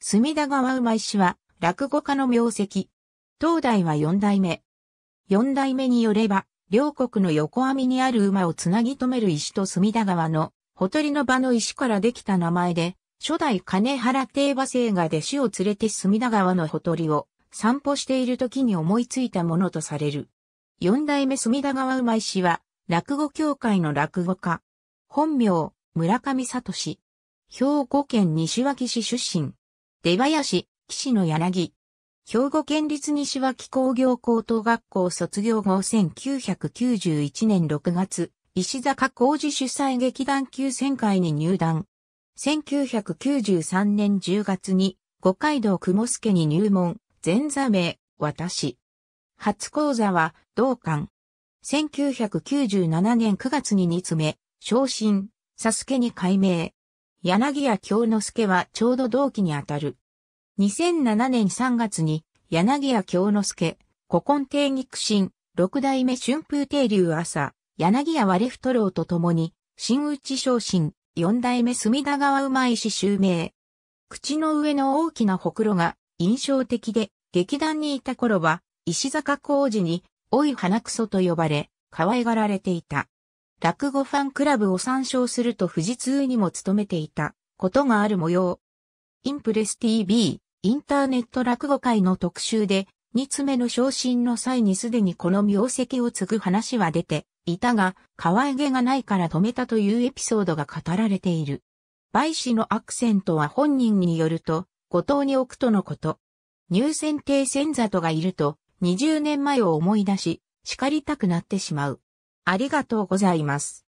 隅田川馬石は落語家の名跡。東大は四代目。四代目によれば、両国の横網にある馬をつなぎ止める石と隅田川のほとりの場の石からできた名前で、初代金原定馬生が弟子を連れて隅田川のほとりを散歩している時に思いついたものとされる。四代目隅田川馬石は、落語協会の落語家。本名、村上聡。兵庫県西脇市出身。出林、岸の柳。兵庫県立西脇工業高等学校卒業後1991年6月、石坂浩二主催劇団級選会に入団。1993年10月に、五街道雲助に入門、前座名、私。初講座は、同館。1997年9月に煮詰め、昇進、サスケに改名。柳谷京之助はちょうど同期にあたる。2007年3月に柳谷京之助、古今帝肉親、六代目春風帝流朝、柳谷割れ太郎と共に、新内昇進、四代目隅田川馬石襲名。口の上の大きなほくろが印象的で、劇団にいた頃は、石坂浩二に、おい花くそと呼ばれ、可愛がられていた。落語ファンクラブを参照すると富士通にも勤めていたことがある模様。インプレス TV、インターネット落語会の特集で、二つ目の昇進の際にすでにこの名跡を継ぐ話は出ていたが、可愛げがないから止めたというエピソードが語られている。梅氏のアクセントは本人によると、後藤に置くとのこと。入選亭座里がいると、20年前を思い出し、叱りたくなってしまう。ありがとうございます。